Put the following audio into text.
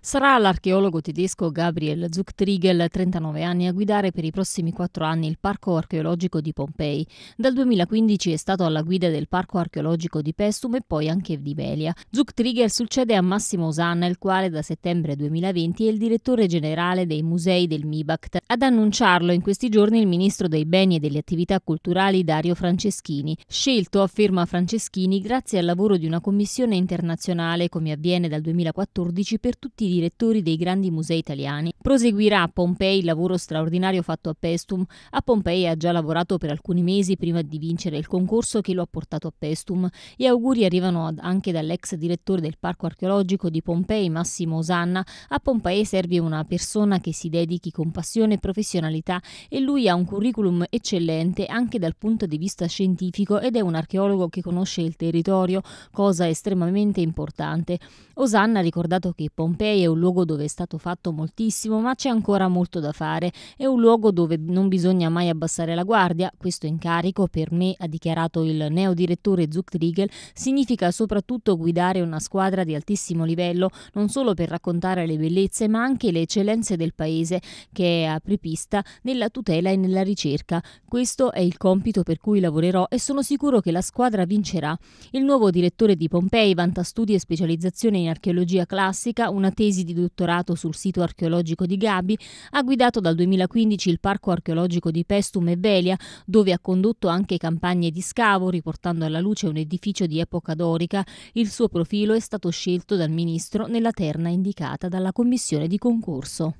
Sarà l'archeologo tedesco Gabriel Zuchtriegel, 39 anni, a guidare per i prossimi quattro anni il Parco archeologico di Pompei. Dal 2015 è stato alla guida del Parco archeologico di Pestum e poi anche di Velia. Zuchtriegel succede a Massimo Osanna, il quale da settembre 2020 è il direttore generale dei musei del MIBACT. Ad annunciarlo in questi giorni il ministro dei beni e delle attività culturali Dario Franceschini, scelto, afferma Franceschini, grazie al lavoro di una commissione internazionale, come avviene dal 2014 per tutti i eminenti direttori dei grandi musei italiani, proseguirà a Pompei il lavoro straordinario fatto a Pestum. A Pompei ha già lavorato per alcuni mesi prima di vincere il concorso che lo ha portato a Pestum. Gli auguri arrivano anche dall'ex direttore del Parco Archeologico di Pompei, Massimo Osanna. A Pompei serve una persona che si dedichi con passione e professionalità e lui ha un curriculum eccellente anche dal punto di vista scientifico ed è un archeologo che conosce il territorio, cosa estremamente importante. Osanna ha ricordato che Pompei Pompei è un luogo dove è stato fatto moltissimo, ma c'è ancora molto da fare. È un luogo dove non bisogna mai abbassare la guardia. Questo incarico, per me, ha dichiarato il neo neodirettore Zucktriegel, significa soprattutto guidare una squadra di altissimo livello, non solo per raccontare le bellezze, ma anche le eccellenze del paese, che è apripista nella tutela e nella ricerca. Questo è il compito per cui lavorerò e sono sicuro che la squadra vincerà. Il nuovo direttore di Pompei vanta studi e specializzazione in archeologia classica, una tesi tesi di dottorato sul sito archeologico di Gabi, ha guidato dal 2015 il parco archeologico di Pestum e Velia, dove ha condotto anche campagne di scavo, riportando alla luce un edificio di epoca dorica. Il suo profilo è stato scelto dal ministro nella terna indicata dalla commissione di concorso.